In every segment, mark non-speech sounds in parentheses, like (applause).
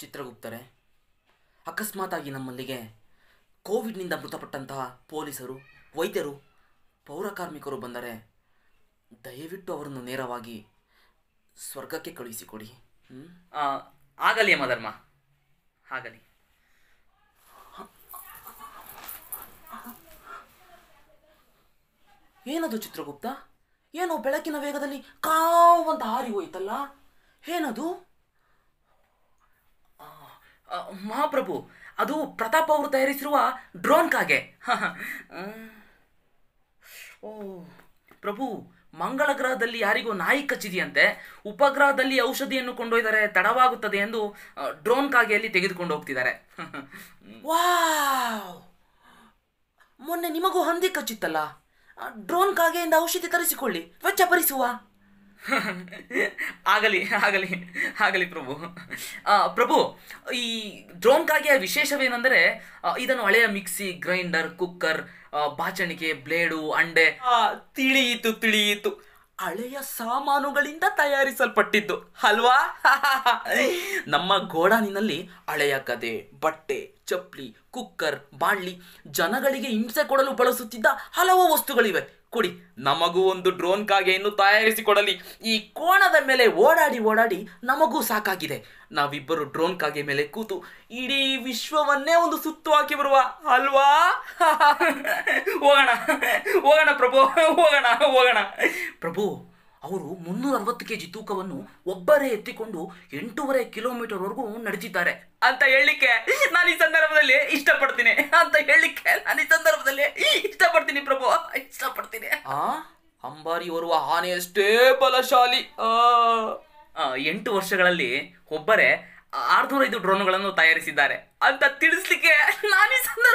ಚಿತ್ರಗುಪ್ತರೆ ಅಕಸ್ಮಾತಾಗಿ ನಮ್ಮಲ್ಲಿಗೆ ಕೋವಿಡ್ನಿಂದ ಮೃತಪಟ್ಟಂತಹ ಪೊಲೀಸರು ವೈದ್ಯರು ಪೌರ ಕಾರ್ಮಿಕರು ಬಂದರೆ ದಯವಿಟ್ಟು ಅವರನ್ನು ನೇರವಾಗಿ ಸ್ವರ್ಗಕ್ಕೆ ಕಳುಹಿಸಿಕೊಡಿ ಆಗಲಿ ಮಧರ್ಮ ಆಗಲಿ ಏನದು ಚಿತ್ರಗುಪ್ತ ಏನೋ ಬೆಳಕಿನ ವೇಗದಲ್ಲಿ ಕಾವಂತ ಹಾರಿ ಹೋಯ್ತಲ್ಲ ಏನದು ಮಹಾಪ್ರಭು ಅದು ಪ್ರತಾಪ್ ಅವರು ತಯಾರಿಸಿರುವ ಡ್ರೋನ್ ಕಾಗೆ ಓ ಪ್ರಭು ಮಂಗಳ ಗ್ರಹದಲ್ಲಿ ಯಾರಿಗೂ ನಾಯಿ ಕಚ್ಚಿದೆಯಂತೆ ಉಪಗ್ರಹದಲ್ಲಿ ಔಷಧಿಯನ್ನು ಕೊಂಡೊಯ್ದರೆ ತಡವಾಗುತ್ತದೆ ಎಂದು ಡ್ರೋನ್ ಕಾಗೆಯಲ್ಲಿ ತೆಗೆದುಕೊಂಡು ಹೋಗ್ತಿದ್ದಾರೆ ವಾವ್ ಮೊನ್ನೆ ನಿಮಗೂ ಹಂದಿ ಕಚ್ಚಿತ್ತಲ್ಲ ಡ್ರೋನ್ ಕಾಗೆಯಿಂದ ಔಷಧಿ ತರಿಸಿಕೊಳ್ಳಿ ವೆಚ್ಚ ಭರಿಸುವ ಆಗಲಿ ಆಗಲಿ ಆಗಲಿ ಪ್ರಭು ಪ್ರಭು ಈ ಡ್ರೋನ್ ಕಾಗೆಯ ವಿಶೇಷವೇನೆಂದರೆ ಇದನ್ನು ಹಳೆಯ ಮಿಕ್ಸಿ ಗ್ರೈಂಡರ್ ಕುಕ್ಕರ್ ಬಾಚಣಿಕೆ ಬ್ಲೇಡು ಅಂಡೆ ತಿಳಿಯಿತು ತಿಳಿಯಿತು ಹಳೆಯ ಸಾಮಾನುಗಳಿಂದ ತಯಾರಿಸಲ್ಪಟ್ಟಿದ್ದು ಅಲ್ವಾ (laughs) ನಮ್ಮ ಗೋಡಾನಿನಲ್ಲಿ ಹಳೆಯ ಕದೆ ಬಟ್ಟೆ ಚಪ್ಪಲಿ ಕುಕ್ಕರ್ ಬಾಳ್ಲಿ ಜನಗಳಿಗೆ ಹಿಂಸೆ ಕೊಡಲು ಬಳಸುತ್ತಿದ್ದ ಹಲವು ವಸ್ತುಗಳಿವೆ ಕೊಡಿ ನಮಗೂ ಒಂದು ಡ್ರೋನ್ ಕಾಗೆಯನ್ನು ತಯಾರಿಸಿಕೊಡಲಿ ಈ ಕೋಣದ ಮೇಲೆ ಓಡಾಡಿ ಓಡಾಡಿ ನಮಗೂ ಸಾಕಾಗಿದೆ ನಾವಿಬ್ಬರು ಡ್ರೋನ್ ಕಾಗೆ ಮೇಲೆ ಕೂತು ಇಡೀ ವಿಶ್ವವನ್ನೇ ಒಂದು ಸುತ್ತು ಹಾಕಿ ಬರುವ ಅಲ್ವಾ (laughs) ಹೋಗೋಣ ಹೋಗೋಣ ಪ್ರಭು ಹೋಗೋಣ ಹೋಗೋಣ ಪ್ರಭು ಅವರು ಮುನ್ನೂರ ಅರವತ್ತು ಕೆ ಜಿ ತೂಕವನ್ನು ಒಬ್ಬರೇ ಎತ್ತಿಕೊಂಡು ಎಂಟೂವರೆ ವರೆಗೂ ನಡೆದಿದ್ದಾರೆ ಅಂತ ಹೇಳಲಿಕ್ಕೆ ನಾನು ಈ ಸಂದರ್ಭದಲ್ಲಿ ಇಷ್ಟಪಡ್ತೀನಿ ಅಂತ ಹೇಳಲಿಕ್ಕೆ ನಾನು ಈ ಸಂದರ್ಭದಲ್ಲಿ ಇಷ್ಟಪಡ್ತೀನಿ ಪ್ರಭು ಇಷ್ಟಪಡ್ತೀನಿ ಆ ಅಂಬಾರಿ ಓರ್ವ ಆನೆಯಷ್ಟೇ ಬಲಶಾಲಿ ಎಂಟು ವರ್ಷಗಳಲ್ಲಿ ಒಬ್ಬರೇ ಆರ್ನೂರೈದು ಡ್ರೋನ್ಗಳನ್ನು ತಯಾರಿಸಿದ್ದಾರೆ ಅಂತ ತಿಳಿಸ್ಲಿಕ್ಕೆ ನಾನು ಈ ಸಂದರ್ಭ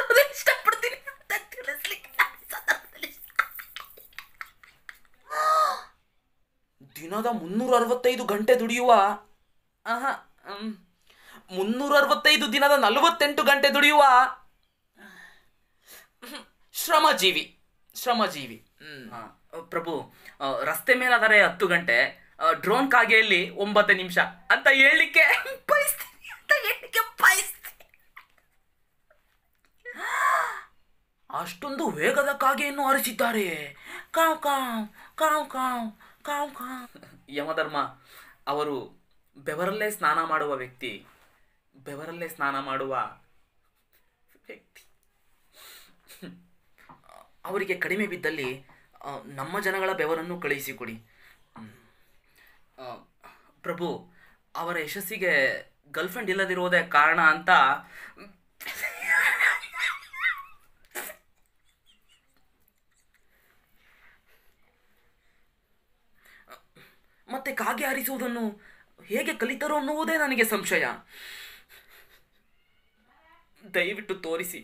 ದಿನದ ಮುನ್ನೂರ ಅರವತ್ತೈದು ಗಂಟೆ ದುಡಿಯುವ ಆಹಾ ಮುನ್ನೂರ ಅರವತ್ತೈದು ದಿನದ ನಲವತ್ತೆಂಟು ಗಂಟೆ ದುಡಿಯುವ ಶ್ರಮಜೀವಿ ಶ್ರಮಜೀವಿ ಪ್ರಭು ರಸ್ತೆ ಮೇಲಾದರೆ ಹತ್ತು ಗಂಟೆ ಡ್ರೋನ್ ಕಾಗೆಯಲ್ಲಿ ಒಂಬತ್ತು ನಿಮಿಷ ಅಂತ ಹೇಳಲಿಕ್ಕೆ ಅಂತ ಹೇಳಲಿಕ್ಕೆ ಅಷ್ಟೊಂದು ವೇಗದ ಕಾಗೆಯನ್ನು ಆರಿಸಿದ್ದಾರೆ ಕಾವ್ ಕಾವ್ ಕಾವ್ ಕಾವ್ ಯಮಧರ್ಮ ಅವರು ಬೆವರಲ್ಲೇ ಸ್ನಾನ ಮಾಡುವ ವ್ಯಕ್ತಿ ಬೆವರಲ್ಲೇ ಸ್ನಾನ ಮಾಡುವ ವ್ಯಕ್ತಿ ಅವರಿಗೆ ಕಡಿಮೆ ಬಿದ್ದಲ್ಲಿ ನಮ್ಮ ಜನಗಳ ಬೆವರನ್ನು ಕಳುಹಿಸಿಕೊಡಿ ಪ್ರಭು ಅವರ ಯಶಸ್ಸಿಗೆ ಗರ್ಲ್ಫ್ರೆಂಡ್ ಇಲ್ಲದಿರೋದೇ ಕಾರಣ ಅಂತ ಮತ್ತೆ ಕಾಗೆ ಹಾರಿಸುವುದನ್ನು ಹೇಗೆ ಕಲಿತರು ಅನ್ನುವುದೇ ನನಗೆ ಸಂಶಯ ದಯವಿಟ್ಟು ತೋರಿಸಿ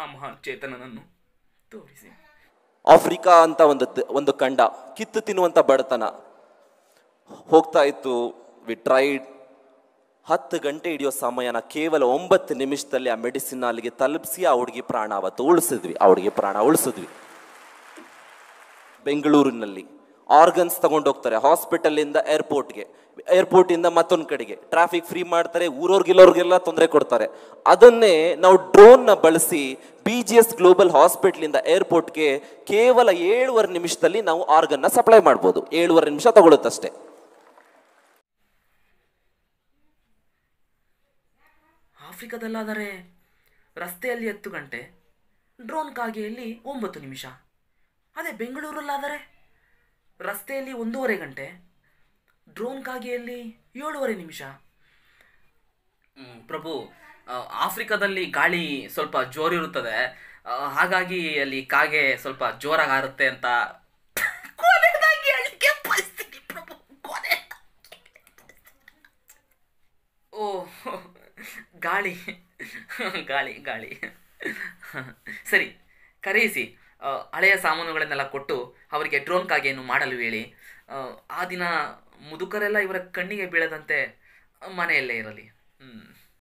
ಆ ಮಹಾನ್ ಚೇತನನನ್ನು ತೋರಿಸಿ ಆಫ್ರಿಕಾ ಅಂತ ಒಂದು ಒಂದು ಖಂಡ ಕಿತ್ತು ತಿನ್ನುವಂಥ ಬಡತನ ಹೋಗ್ತಾ ಇತ್ತು ವಿ ಟ್ರೈಡ್ ಹತ್ತು ಗಂಟೆ ಹಿಡಿಯೋ ಸಮಯನ ಕೇವಲ ಒಂಬತ್ತು ನಿಮಿಷದಲ್ಲಿ ಆ ಮೆಡಿಸಿನ್ ಅಲ್ಲಿಗೆ ತಲುಪಿಸಿ ಆ ಹುಡುಗಿ ಪ್ರಾಣ ಅವತ್ತು ಉಳಿಸಿದ್ವಿ ಆ ಹುಡುಗಿ ಪ್ರಾಣ ಉಳಿಸಿದ್ವಿ ಬೆಂಗಳೂರಿನಲ್ಲಿ ಆರ್ಗನ್ಸ್ ತಗೊಂಡೋಗ್ತಾರೆ ಹಾಸ್ಪಿಟಲಿಂದ ಏರ್ಪೋರ್ಟ್ಗೆ ಏರ್ಪೋರ್ಟಿಂದ ಮತ್ತೊಂದು ಕಡೆಗೆ ಟ್ರಾಫಿಕ್ ಫ್ರೀ ಮಾಡ್ತಾರೆ ಊರೋರ್ಗಿಲ್ಲೋರ್ಗೆಲ್ಲ ತೊಂದರೆ ಕೊಡ್ತಾರೆ ಅದನ್ನೇ ನಾವು ಡ್ರೋನ್ನ ಬಳಸಿ ಬಿ ಜಿ ಎಸ್ ಗ್ಲೋಬಲ್ ಹಾಸ್ಪಿಟ್ಲಿಂದ ಏರ್ಪೋರ್ಟ್ಗೆ ಕೇವಲ ಏಳುವರೆ ನಿಮಿಷದಲ್ಲಿ ನಾವು ಆರ್ಗನ್ನ ಸಪ್ಲೈ ಮಾಡ್ಬೋದು ಏಳುವರೆ ನಿಮಿಷ ತಗೊಳುತ್ತಷ್ಟೇ ಆಫ್ರಿಕಾದಲ್ಲಾದರೆ ರಸ್ತೆಯಲ್ಲಿ ಹತ್ತು ಗಂಟೆ ಡ್ರೋನ್ ಕಾಗೆಯಲ್ಲಿ ಒಂಬತ್ತು ನಿಮಿಷ ಅದೇ ಬೆಂಗಳೂರಲ್ಲಾದರೆ ರಸ್ತೆಯಲ್ಲಿ ಒಂದೂವರೆ ಗಂಟೆ ಡ್ರೋನ್ ಕಾಗೆಯಲ್ಲಿ ಏಳೂವರೆ ನಿಮಿಷ ಪ್ರಭು ಆಫ್ರಿಕಾದಲ್ಲಿ ಗಾಳಿ ಸ್ವಲ್ಪ ಜೋರಿರುತ್ತದೆ ಹಾಗಾಗಿ ಅಲ್ಲಿ ಕಾಗೆ ಸ್ವಲ್ಪ ಜೋರಾಗಿ ಹಾರುತ್ತೆ ಅಂತ ಓ ಗಾಳಿ ಗಾಳಿ ಗಾಳಿ ಸರಿ ಕರೆಯಿಸಿ ಹಳೆಯ ಸಾಮಾನುಗಳನ್ನೆಲ್ಲ ಕೊಟ್ಟು ಅವರಿಗೆ ಡ್ರೋನ್ ಕಾಗೆಯನ್ನು ಮಾಡಲು ಹೇಳಿ ಆ ದಿನ ಮುದುಕರೆಲ್ಲ ಇವರ ಕಣ್ಣಿಗೆ ಬೀಳದಂತೆ ಮನೆಯಲ್ಲೇ ಇರಲಿ